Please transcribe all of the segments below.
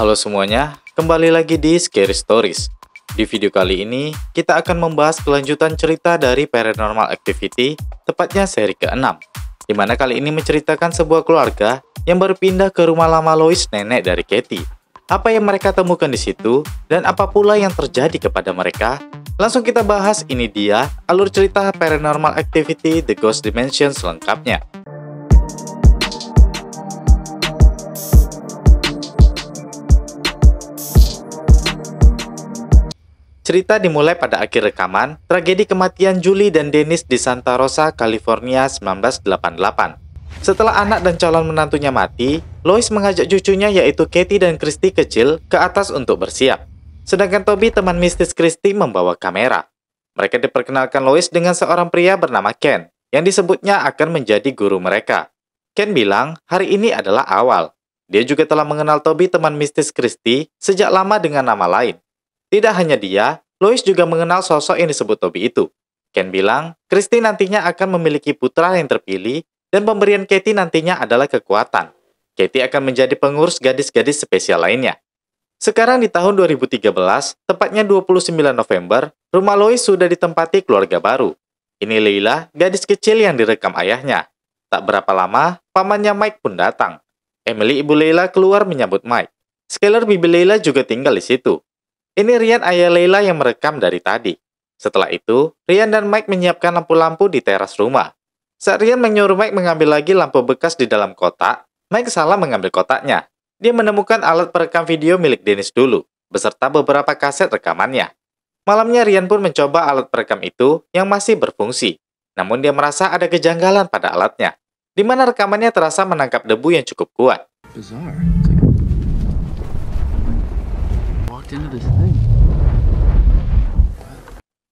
Halo semuanya, kembali lagi di Scary Stories. Di video kali ini, kita akan membahas kelanjutan cerita dari Paranormal Activity, tepatnya seri ke-6, di mana kali ini menceritakan sebuah keluarga yang berpindah ke rumah lama Lois nenek dari Katie. Apa yang mereka temukan di situ, dan apa pula yang terjadi kepada mereka? Langsung kita bahas ini dia, alur cerita Paranormal Activity The Ghost Dimension selengkapnya. Cerita dimulai pada akhir rekaman, tragedi kematian Julie dan Dennis di Santa Rosa, California 1988. Setelah anak dan calon menantunya mati, Lois mengajak cucunya yaitu Katie dan Christy kecil ke atas untuk bersiap. Sedangkan Toby teman mistis Christy membawa kamera. Mereka diperkenalkan Lois dengan seorang pria bernama Ken, yang disebutnya akan menjadi guru mereka. Ken bilang hari ini adalah awal. Dia juga telah mengenal Toby teman mistis Christy sejak lama dengan nama lain, tidak hanya dia, Louis juga mengenal sosok yang disebut Toby itu. Ken bilang, Christine nantinya akan memiliki putra yang terpilih dan pemberian Katie nantinya adalah kekuatan. Katie akan menjadi pengurus gadis-gadis spesial lainnya. Sekarang di tahun 2013, tepatnya 29 November, rumah Lois sudah ditempati keluarga baru. Ini Leila, gadis kecil yang direkam ayahnya. Tak berapa lama, pamannya Mike pun datang. Emily ibu Leila keluar menyambut Mike. Skeller bibi Leila juga tinggal di situ. Ini Rian ayah Leila yang merekam dari tadi. Setelah itu, Rian dan Mike menyiapkan lampu-lampu di teras rumah. Saat Rian menyuruh Mike mengambil lagi lampu bekas di dalam kotak, Mike salah mengambil kotaknya. Dia menemukan alat perekam video milik Dennis dulu, beserta beberapa kaset rekamannya. Malamnya Rian pun mencoba alat perekam itu yang masih berfungsi. Namun dia merasa ada kejanggalan pada alatnya, di mana rekamannya terasa menangkap debu yang cukup kuat. Bizarre.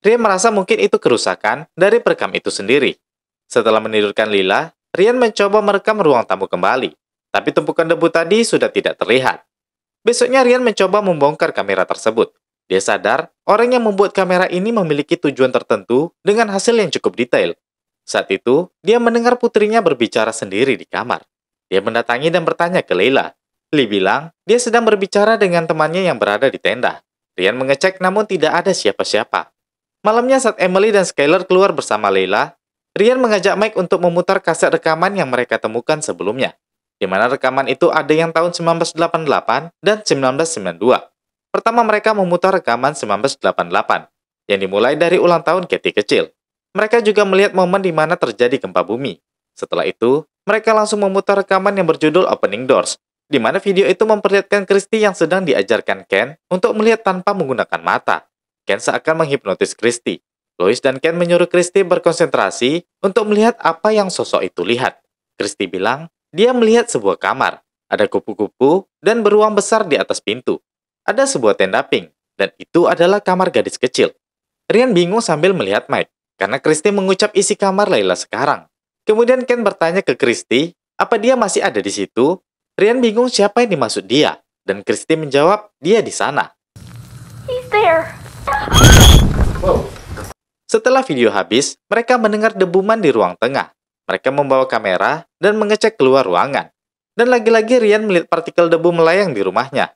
Rian merasa mungkin itu kerusakan dari perekam itu sendiri. Setelah menidurkan Lila, Rian mencoba merekam ruang tamu kembali, tapi tumpukan debu tadi sudah tidak terlihat. Besoknya Rian mencoba membongkar kamera tersebut. Dia sadar, orang yang membuat kamera ini memiliki tujuan tertentu dengan hasil yang cukup detail. Saat itu, dia mendengar putrinya berbicara sendiri di kamar. Dia mendatangi dan bertanya ke Leila, Li bilang dia sedang berbicara dengan temannya yang berada di tenda. Rian mengecek namun tidak ada siapa-siapa. Malamnya saat Emily dan Skyler keluar bersama Leila, Rian mengajak Mike untuk memutar kaset rekaman yang mereka temukan sebelumnya, di mana rekaman itu ada yang tahun 1988 dan 1992. Pertama mereka memutar rekaman 1988, yang dimulai dari ulang tahun Katy kecil. Mereka juga melihat momen di mana terjadi gempa bumi. Setelah itu, mereka langsung memutar rekaman yang berjudul Opening Doors, di mana video itu memperlihatkan Christie yang sedang diajarkan Ken untuk melihat tanpa menggunakan mata. Ken seakan menghipnotis Christie. Lois dan Ken menyuruh Christie berkonsentrasi untuk melihat apa yang sosok itu lihat. Christie bilang dia melihat sebuah kamar, ada kupu-kupu dan beruang besar di atas pintu. Ada sebuah tenda pink, dan itu adalah kamar gadis kecil. Rian bingung sambil melihat Mike, karena Christie mengucap isi kamar Layla sekarang. Kemudian Ken bertanya ke Christie, apa dia masih ada di situ Rian bingung siapa yang dimaksud dia, dan Christine menjawab dia di sana. He's there. Setelah video habis, mereka mendengar debuman di ruang tengah. Mereka membawa kamera dan mengecek keluar ruangan. Dan lagi-lagi Rian melihat partikel debu melayang di rumahnya.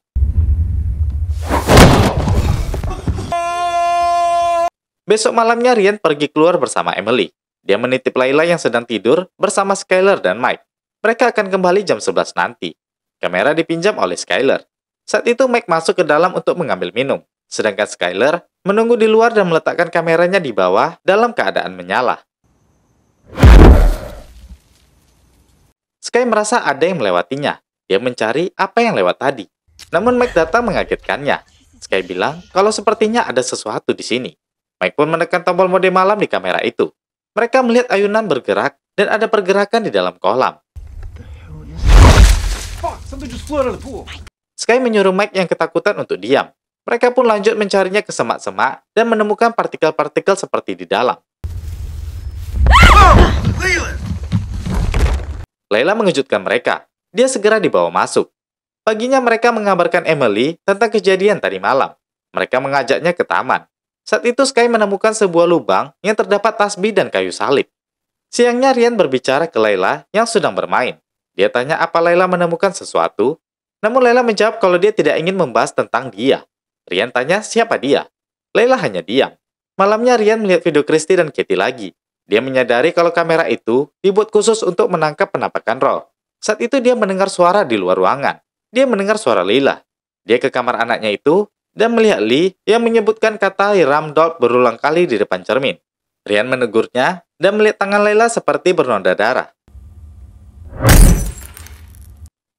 Besok malamnya Rian pergi keluar bersama Emily. Dia menitip Laila yang sedang tidur bersama Skyler dan Mike. Mereka akan kembali jam 11 nanti. Kamera dipinjam oleh Skyler. Saat itu Mike masuk ke dalam untuk mengambil minum. Sedangkan Skyler menunggu di luar dan meletakkan kameranya di bawah dalam keadaan menyala. Sky merasa ada yang melewatinya. Dia mencari apa yang lewat tadi. Namun Mike datang mengagetkannya. Sky bilang kalau sepertinya ada sesuatu di sini. Mike pun menekan tombol mode malam di kamera itu. Mereka melihat ayunan bergerak dan ada pergerakan di dalam kolam. Sky menyuruh Mike yang ketakutan untuk diam. Mereka pun lanjut mencarinya ke semak-semak dan menemukan partikel-partikel seperti di dalam. Layla mengejutkan mereka. Dia segera dibawa masuk. Paginya mereka mengabarkan Emily tentang kejadian tadi malam. Mereka mengajaknya ke taman. Saat itu Sky menemukan sebuah lubang yang terdapat tasbih dan kayu salib. Siangnya Ryan berbicara ke Layla yang sedang bermain. Dia tanya apa Laila menemukan sesuatu, namun Laila menjawab kalau dia tidak ingin membahas tentang dia. Rian tanya siapa dia. Laila hanya diam. Malamnya Rian melihat video Kristi dan Katie lagi. Dia menyadari kalau kamera itu dibuat khusus untuk menangkap penampakan roh. Saat itu dia mendengar suara di luar ruangan. Dia mendengar suara Laila. Dia ke kamar anaknya itu dan melihat Lee yang menyebutkan kata Hiram Dolph berulang kali di depan cermin. Rian menegurnya dan melihat tangan Laila seperti bernoda darah.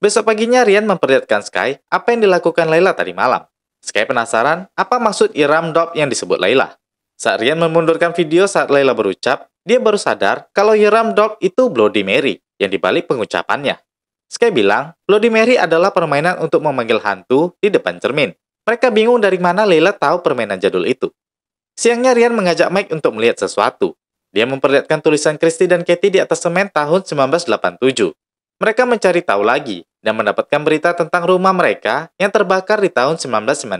Besok paginya Rian memperlihatkan Sky apa yang dilakukan Laila tadi malam. Sky penasaran apa maksud Iram Dob yang disebut Laila. Saat Rian memundurkan video saat Laila berucap, dia baru sadar kalau Iram Dob itu Bloody Mary yang dibalik pengucapannya. Sky bilang, Bloody Mary adalah permainan untuk memanggil hantu di depan cermin. Mereka bingung dari mana Laila tahu permainan jadul itu. Siangnya Rian mengajak Mike untuk melihat sesuatu. Dia memperlihatkan tulisan Christie dan Katie di atas semen tahun 1987. Mereka mencari tahu lagi dan mendapatkan berita tentang rumah mereka yang terbakar di tahun 1992.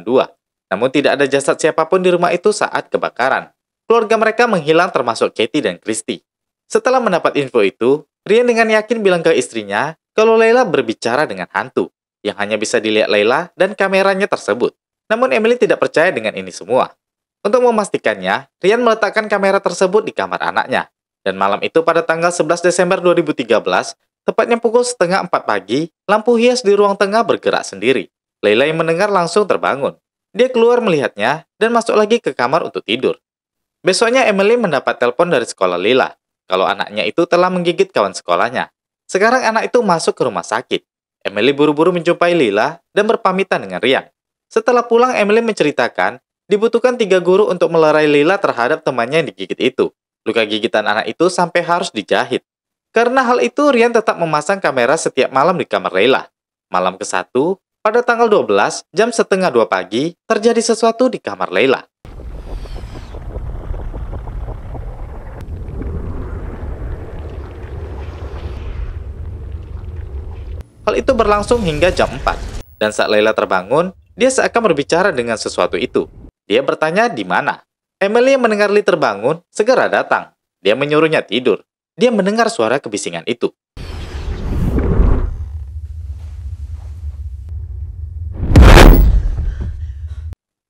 Namun tidak ada jasad siapapun di rumah itu saat kebakaran. Keluarga mereka menghilang termasuk Katie dan Christy. Setelah mendapat info itu, Rian dengan yakin bilang ke istrinya kalau Layla berbicara dengan hantu, yang hanya bisa dilihat Layla dan kameranya tersebut. Namun Emily tidak percaya dengan ini semua. Untuk memastikannya, Rian meletakkan kamera tersebut di kamar anaknya. Dan malam itu pada tanggal 11 Desember 2013, Tepatnya pukul setengah empat pagi, lampu hias di ruang tengah bergerak sendiri. Leila yang mendengar langsung terbangun. Dia keluar melihatnya dan masuk lagi ke kamar untuk tidur. Besoknya Emily mendapat telepon dari sekolah Lila kalau anaknya itu telah menggigit kawan sekolahnya. Sekarang anak itu masuk ke rumah sakit. Emily buru-buru menjumpai Lila dan berpamitan dengan Rian. Setelah pulang, Emily menceritakan dibutuhkan tiga guru untuk melerai Lila terhadap temannya yang digigit itu. Luka gigitan anak itu sampai harus dijahit. Karena hal itu, Rian tetap memasang kamera setiap malam di kamar Layla. Malam ke-1, pada tanggal 12, jam setengah 2 pagi, terjadi sesuatu di kamar Layla. Hal itu berlangsung hingga jam 4. Dan saat Layla terbangun, dia seakan berbicara dengan sesuatu itu. Dia bertanya di mana. Emily yang mendengar Lee terbangun, segera datang. Dia menyuruhnya tidur. Dia mendengar suara kebisingan itu.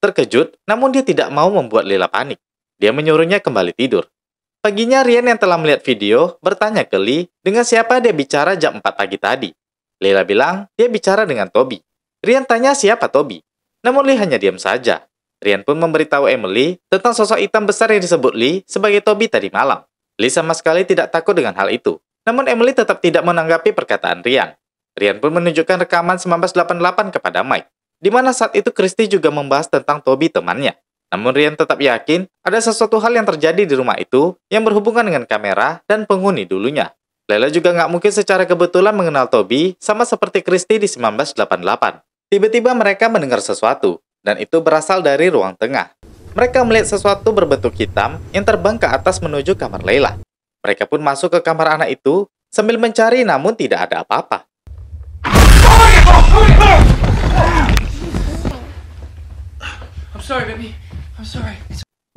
Terkejut, namun dia tidak mau membuat Lila panik. Dia menyuruhnya kembali tidur. Paginya Rian yang telah melihat video bertanya ke Lee dengan siapa dia bicara jam 4 pagi tadi. Lila bilang dia bicara dengan Toby. Rian tanya siapa Toby. Namun Li hanya diam saja. Rian pun memberitahu Emily tentang sosok hitam besar yang disebut Lee sebagai Toby tadi malam. Lee sama sekali tidak takut dengan hal itu. Namun Emily tetap tidak menanggapi perkataan Rian. Rian pun menunjukkan rekaman 1988 kepada Mike, di mana saat itu Christie juga membahas tentang Toby temannya. Namun Rian tetap yakin ada sesuatu hal yang terjadi di rumah itu yang berhubungan dengan kamera dan penghuni dulunya. Lela juga nggak mungkin secara kebetulan mengenal Toby sama seperti Christie di 1988. Tiba-tiba mereka mendengar sesuatu, dan itu berasal dari ruang tengah. Mereka melihat sesuatu berbentuk hitam yang terbang ke atas menuju kamar Leila. Mereka pun masuk ke kamar anak itu sambil mencari namun tidak ada apa-apa.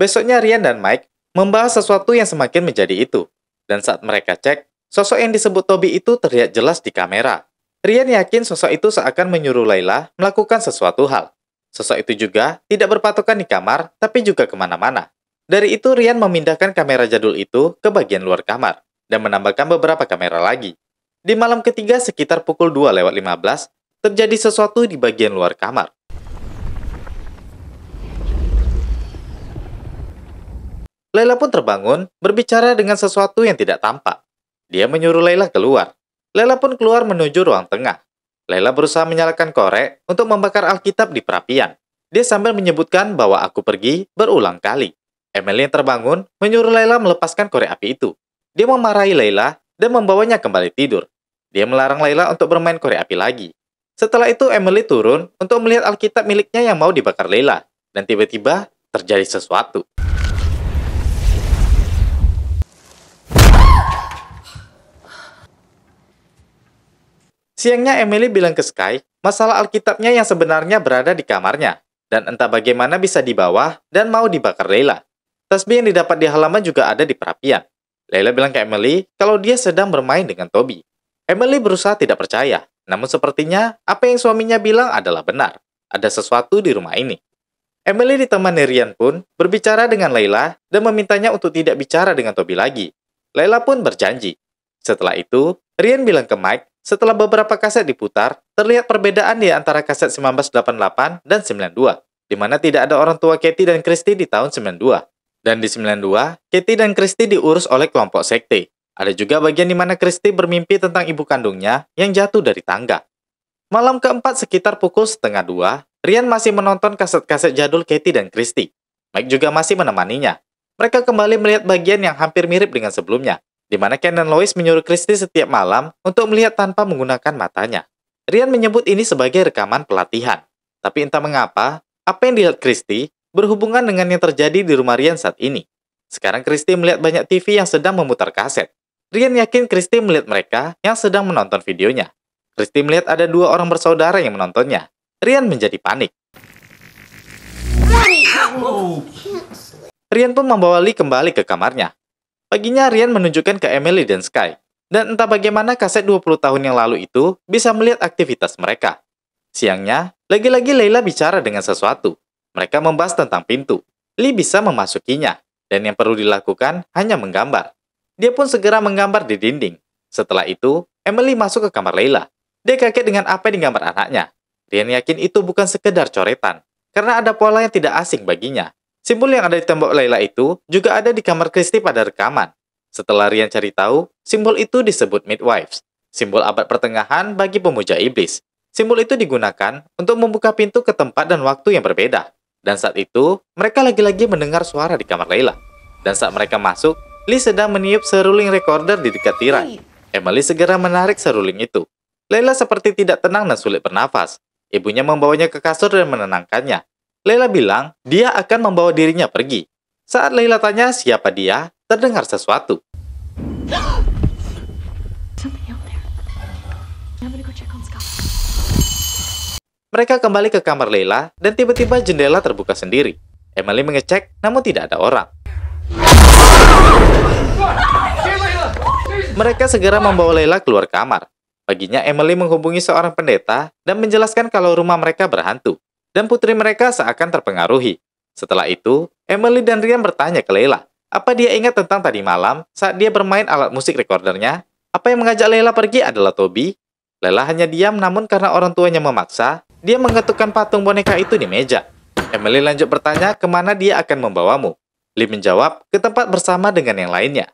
Besoknya Rian dan Mike membahas sesuatu yang semakin menjadi itu. Dan saat mereka cek, sosok yang disebut Toby itu terlihat jelas di kamera. Rian yakin sosok itu seakan menyuruh Layla melakukan sesuatu hal. Sosok itu juga tidak berpatokan di kamar, tapi juga kemana-mana. Dari itu, Rian memindahkan kamera jadul itu ke bagian luar kamar dan menambahkan beberapa kamera lagi. Di malam ketiga sekitar pukul 2 lewat 15, terjadi sesuatu di bagian luar kamar. Layla pun terbangun, berbicara dengan sesuatu yang tidak tampak. Dia menyuruh Layla keluar. Layla pun keluar menuju ruang tengah. Lela berusaha menyalakan korek untuk membakar Alkitab di perapian. Dia sambil menyebutkan bahwa aku pergi berulang kali. Emily yang terbangun menyuruh Lela melepaskan korek api itu. Dia memarahi Lela dan membawanya kembali tidur. Dia melarang Lela untuk bermain korek api lagi. Setelah itu Emily turun untuk melihat Alkitab miliknya yang mau dibakar Lela. Dan tiba-tiba terjadi sesuatu. Siangnya Emily bilang ke Sky, masalah Alkitabnya yang sebenarnya berada di kamarnya, dan entah bagaimana bisa dibawa dan mau dibakar Leila. Tasbih yang didapat di halaman juga ada di perapian. Leila bilang ke Emily kalau dia sedang bermain dengan Toby. Emily berusaha tidak percaya, namun sepertinya apa yang suaminya bilang adalah benar. Ada sesuatu di rumah ini. Emily ditemani Rian pun berbicara dengan Leila dan memintanya untuk tidak bicara dengan Toby lagi. Leila pun berjanji. Setelah itu, Rian bilang ke Mike setelah beberapa kaset diputar, terlihat perbedaan di antara kaset 1988 dan 92, di mana tidak ada orang tua Katy dan Christy di tahun 92. Dan di 92, Katy dan Christy diurus oleh kelompok sekte. Ada juga bagian di mana Christy bermimpi tentang ibu kandungnya yang jatuh dari tangga. Malam keempat sekitar pukul setengah dua, Rian masih menonton kaset-kaset jadul Katy dan Christy. Mike juga masih menemaninya. Mereka kembali melihat bagian yang hampir mirip dengan sebelumnya, di mana dan Lois menyuruh Christie setiap malam untuk melihat tanpa menggunakan matanya. Rian menyebut ini sebagai rekaman pelatihan. Tapi entah mengapa, apa yang dilihat Christie berhubungan dengan yang terjadi di rumah Rian saat ini. Sekarang Christie melihat banyak TV yang sedang memutar kaset. Rian yakin Christie melihat mereka yang sedang menonton videonya. Christie melihat ada dua orang bersaudara yang menontonnya. Rian menjadi panik. Rian pun membawa Lee kembali ke kamarnya. Paginya Rian menunjukkan ke Emily dan Sky. Dan entah bagaimana kaset 20 tahun yang lalu itu bisa melihat aktivitas mereka. Siangnya, lagi-lagi Leila bicara dengan sesuatu. Mereka membahas tentang pintu. Lee bisa memasukinya, dan yang perlu dilakukan hanya menggambar. Dia pun segera menggambar di dinding. Setelah itu, Emily masuk ke kamar Leila. Dia kaget dengan apa yang digambar anaknya. Rian yakin itu bukan sekedar coretan, karena ada pola yang tidak asing baginya. Simbol yang ada di tembok Laila itu juga ada di kamar Christie pada rekaman. Setelah Rian cari tahu, simbol itu disebut midwives, simbol abad pertengahan bagi pemuja iblis. Simbol itu digunakan untuk membuka pintu ke tempat dan waktu yang berbeda. Dan saat itu, mereka lagi-lagi mendengar suara di kamar Layla. Dan saat mereka masuk, Lee sedang meniup seruling recorder di dekat tirai. Emily segera menarik seruling itu. Layla seperti tidak tenang dan sulit bernafas. Ibunya membawanya ke kasur dan menenangkannya. Leila bilang dia akan membawa dirinya pergi. Saat Leila tanya siapa dia, terdengar sesuatu. Mereka kembali ke kamar Leila dan tiba-tiba jendela terbuka sendiri. Emily mengecek namun tidak ada orang. Mereka segera membawa Leila keluar kamar. Paginya Emily menghubungi seorang pendeta dan menjelaskan kalau rumah mereka berhantu dan putri mereka seakan terpengaruhi. Setelah itu, Emily dan Rian bertanya ke Leila, apa dia ingat tentang tadi malam saat dia bermain alat musik rekordernya? Apa yang mengajak Leila pergi adalah Toby. Leila hanya diam namun karena orang tuanya memaksa, dia mengetukkan patung boneka itu di meja. Emily lanjut bertanya kemana dia akan membawamu. Lee menjawab, ke tempat bersama dengan yang lainnya.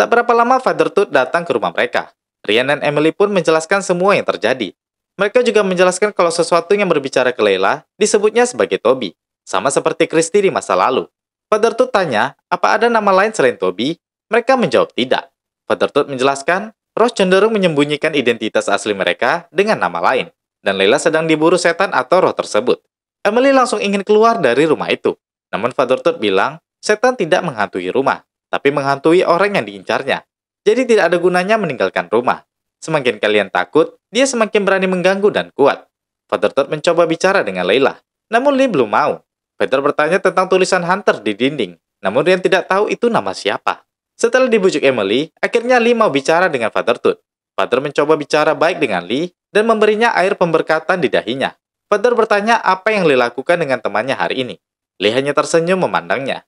Tak berapa lama Father Tut datang ke rumah mereka. Rian dan Emily pun menjelaskan semua yang terjadi. Mereka juga menjelaskan kalau sesuatu yang berbicara ke Leila disebutnya sebagai Toby, sama seperti Kristi di masa lalu. Father Tut tanya, apa ada nama lain selain Toby? Mereka menjawab tidak. Father Tut menjelaskan, Ross cenderung menyembunyikan identitas asli mereka dengan nama lain, dan Leila sedang diburu setan atau roh tersebut. Emily langsung ingin keluar dari rumah itu. Namun Father Tut bilang, setan tidak menghantui rumah, tapi menghantui orang yang diincarnya. Jadi tidak ada gunanya meninggalkan rumah. Semakin kalian takut, dia semakin berani mengganggu dan kuat. Father Todd mencoba bicara dengan Layla, namun Lee belum mau. Peter bertanya tentang tulisan Hunter di dinding, namun Rian tidak tahu itu nama siapa. Setelah dibujuk Emily, akhirnya Lee mau bicara dengan Father Tut. Father mencoba bicara baik dengan Lee dan memberinya air pemberkatan di dahinya. Father bertanya apa yang Lee lakukan dengan temannya hari ini. Lee hanya tersenyum memandangnya.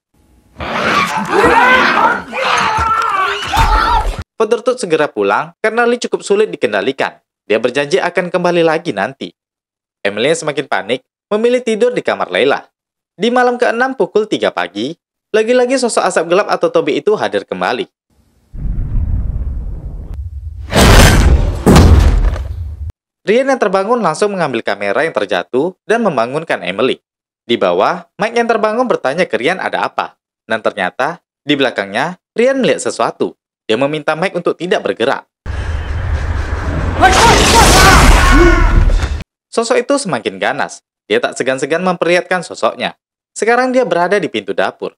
Ah! Petertut segera pulang karena Lee cukup sulit dikendalikan. Dia berjanji akan kembali lagi nanti. Emily semakin panik, memilih tidur di kamar Layla. Di malam ke-6 pukul 3 pagi, lagi-lagi sosok asap gelap atau Toby itu hadir kembali. Rian yang terbangun langsung mengambil kamera yang terjatuh dan membangunkan Emily. Di bawah, Mike yang terbangun bertanya ke Rian ada apa. Dan ternyata, di belakangnya, Rian melihat sesuatu. Dia meminta Mike untuk tidak bergerak. Sosok itu semakin ganas. Dia tak segan-segan memperlihatkan sosoknya. Sekarang dia berada di pintu dapur.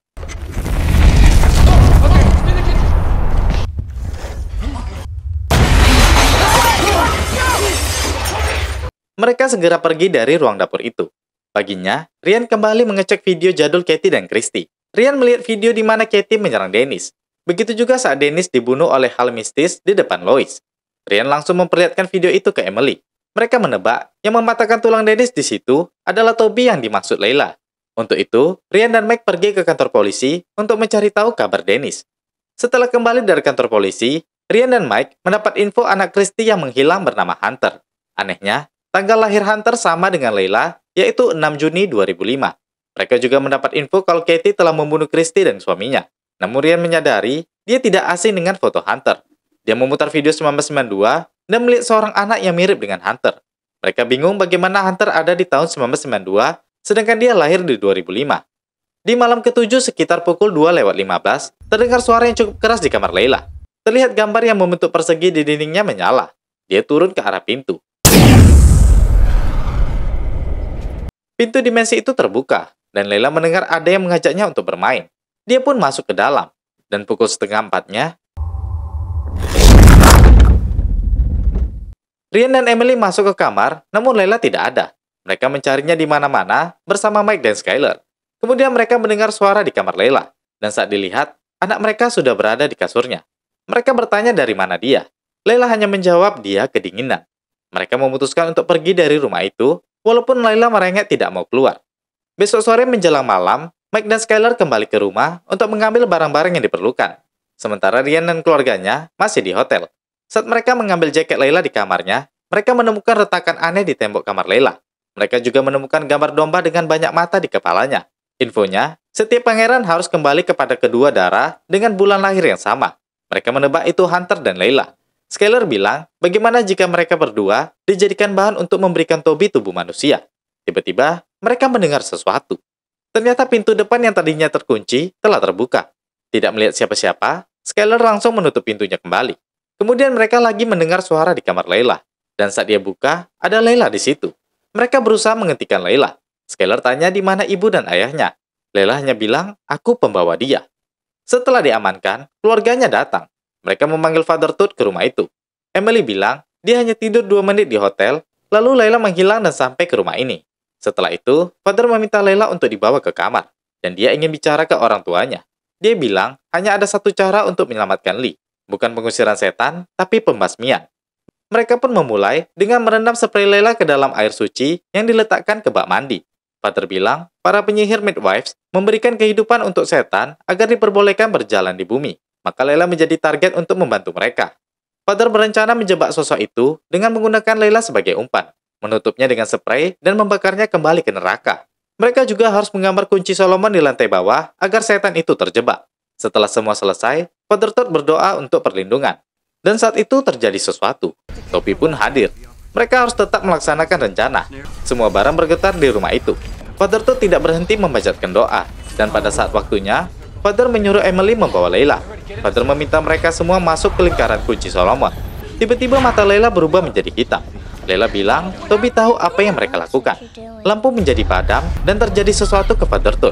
Mereka segera pergi dari ruang dapur itu. Paginya, Rian kembali mengecek video jadul Katie dan Christy. Rian melihat video di mana Katie menyerang Dennis. Begitu juga saat Dennis dibunuh oleh hal mistis di depan Lois. Rian langsung memperlihatkan video itu ke Emily. Mereka menebak yang mematahkan tulang Dennis di situ adalah Toby yang dimaksud Leila. Untuk itu, Rian dan Mike pergi ke kantor polisi untuk mencari tahu kabar Dennis. Setelah kembali dari kantor polisi, Rian dan Mike mendapat info anak Christie yang menghilang bernama Hunter. Anehnya, tanggal lahir Hunter sama dengan Leila, yaitu 6 Juni 2005. Mereka juga mendapat info kalau Katie telah membunuh Christie dan suaminya. Namun Rian menyadari dia tidak asing dengan foto Hunter. Dia memutar video 1992 dan melihat seorang anak yang mirip dengan Hunter. Mereka bingung bagaimana Hunter ada di tahun 1992 sedangkan dia lahir di 2005. Di malam ketujuh sekitar pukul 2 lewat 15, terdengar suara yang cukup keras di kamar Leila. Terlihat gambar yang membentuk persegi di dindingnya menyala. Dia turun ke arah pintu. Pintu dimensi itu terbuka, dan Leila mendengar ada yang mengajaknya untuk bermain. Dia pun masuk ke dalam, dan pukul setengah empatnya, Rian dan Emily masuk ke kamar, namun Layla tidak ada. Mereka mencarinya di mana-mana bersama Mike dan Skyler. Kemudian mereka mendengar suara di kamar Layla, dan saat dilihat, anak mereka sudah berada di kasurnya. Mereka bertanya dari mana dia. Layla hanya menjawab dia kedinginan. Mereka memutuskan untuk pergi dari rumah itu, walaupun Layla merengek tidak mau keluar. Besok sore menjelang malam, Mike dan Skyler kembali ke rumah untuk mengambil barang-barang yang diperlukan. Sementara Rian dan keluarganya masih di hotel. Saat mereka mengambil jaket Layla di kamarnya, mereka menemukan retakan aneh di tembok kamar Layla. Mereka juga menemukan gambar domba dengan banyak mata di kepalanya. Infonya, setiap pangeran harus kembali kepada kedua darah dengan bulan lahir yang sama. Mereka menebak itu Hunter dan Layla. Skyler bilang, bagaimana jika mereka berdua dijadikan bahan untuk memberikan Toby tubuh manusia? Tiba-tiba, mereka mendengar sesuatu. Ternyata pintu depan yang tadinya terkunci telah terbuka. Tidak melihat siapa-siapa, Skyler langsung menutup pintunya kembali. Kemudian mereka lagi mendengar suara di kamar Layla. Dan saat dia buka, ada Layla di situ. Mereka berusaha menghentikan Layla. Skyler tanya di mana ibu dan ayahnya. Layla hanya bilang, aku pembawa dia. Setelah diamankan, keluarganya datang. Mereka memanggil Father Tut ke rumah itu. Emily bilang, dia hanya tidur dua menit di hotel, lalu Layla menghilang dan sampai ke rumah ini. Setelah itu, Father meminta Layla untuk dibawa ke kamar, dan dia ingin bicara ke orang tuanya. Dia bilang hanya ada satu cara untuk menyelamatkan Lee, bukan pengusiran setan, tapi pembasmian. Mereka pun memulai dengan merendam spray Layla ke dalam air suci yang diletakkan ke bak mandi. Father bilang, para penyihir midwives memberikan kehidupan untuk setan agar diperbolehkan berjalan di bumi. Maka Layla menjadi target untuk membantu mereka. Father berencana menjebak sosok itu dengan menggunakan Layla sebagai umpan menutupnya dengan spray, dan membakarnya kembali ke neraka. Mereka juga harus menggambar kunci Solomon di lantai bawah agar setan itu terjebak. Setelah semua selesai, Father Todd berdoa untuk perlindungan. Dan saat itu terjadi sesuatu. Topi pun hadir. Mereka harus tetap melaksanakan rencana. Semua barang bergetar di rumah itu. Father Todd tidak berhenti membacakan doa. Dan pada saat waktunya, Father menyuruh Emily membawa Leila. Father meminta mereka semua masuk ke lingkaran kunci Solomon. Tiba-tiba mata Leila berubah menjadi hitam. Lela bilang Toby tahu apa yang mereka lakukan. Lampu menjadi padam dan terjadi sesuatu ke Father Toad.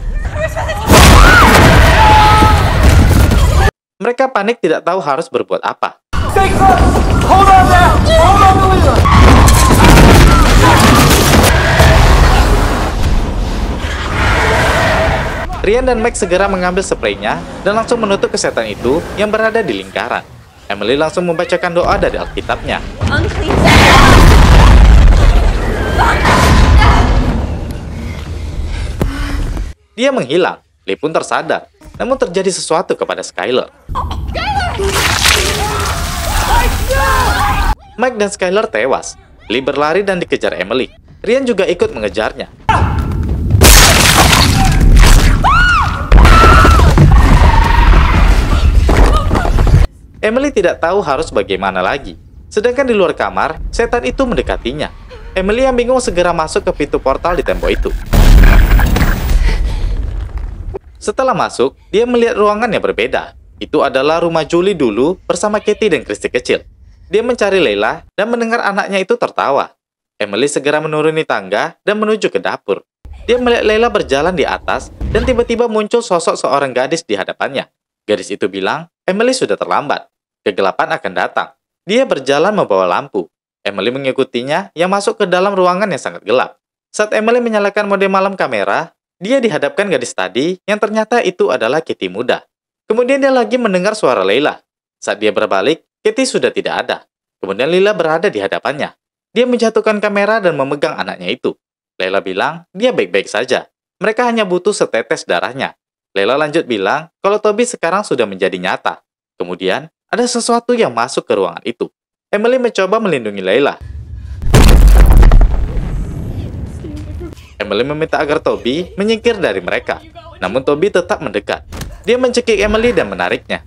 Mereka panik tidak tahu harus berbuat apa. Rian dan Max segera mengambil spraynya dan langsung menutup kesehatan itu yang berada di lingkaran. Emily langsung membacakan doa dari Alkitabnya. Unclean. Dia menghilang. Lee pun tersadar, namun terjadi sesuatu kepada Skyler. Mike dan Skyler tewas. Lee berlari dan dikejar Emily. Rian juga ikut mengejarnya. Emily tidak tahu harus bagaimana lagi. Sedangkan di luar kamar, setan itu mendekatinya. Emily yang bingung segera masuk ke pintu portal di tembok itu. Setelah masuk, dia melihat ruangan yang berbeda. Itu adalah rumah Julie dulu bersama Katie dan Christy kecil. Dia mencari Leila dan mendengar anaknya itu tertawa. Emily segera menuruni tangga dan menuju ke dapur. Dia melihat Leila berjalan di atas dan tiba-tiba muncul sosok seorang gadis di hadapannya. Gadis itu bilang, Emily sudah terlambat. Kegelapan akan datang. Dia berjalan membawa lampu. Emily mengikutinya yang masuk ke dalam ruangan yang sangat gelap. Saat Emily menyalakan mode malam kamera, dia dihadapkan gadis tadi yang ternyata itu adalah Kitty muda. Kemudian dia lagi mendengar suara Leila. Saat dia berbalik, Kitty sudah tidak ada. Kemudian Leila berada di hadapannya. Dia menjatuhkan kamera dan memegang anaknya itu. Leila bilang dia baik-baik saja. Mereka hanya butuh setetes darahnya. Leila lanjut bilang kalau Toby sekarang sudah menjadi nyata. Kemudian, ada sesuatu yang masuk ke ruangan itu. Emily mencoba melindungi Leila, Emily meminta agar Toby menyingkir dari mereka. Namun Toby tetap mendekat. Dia mencekik Emily dan menariknya.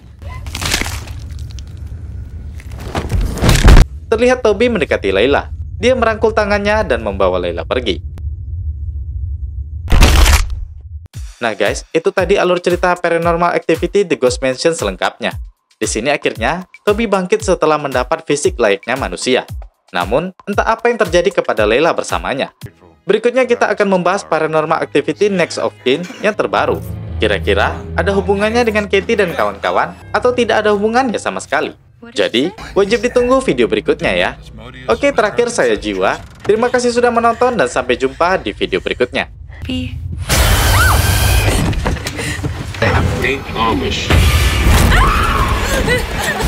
Terlihat Toby mendekati Layla. Dia merangkul tangannya dan membawa Layla pergi. Nah guys, itu tadi alur cerita Paranormal Activity The Ghost Mansion selengkapnya. Di sini akhirnya, Toby bangkit setelah mendapat fisik layaknya manusia. Namun, entah apa yang terjadi kepada Layla bersamanya. Berikutnya kita akan membahas Paranormal Activity Next of Kin yang terbaru. Kira-kira ada hubungannya dengan Katie dan kawan-kawan atau tidak ada hubungannya sama sekali? Jadi, wajib ditunggu video berikutnya ya. Oke, terakhir saya Jiwa. Terima kasih sudah menonton dan sampai jumpa di video berikutnya. Update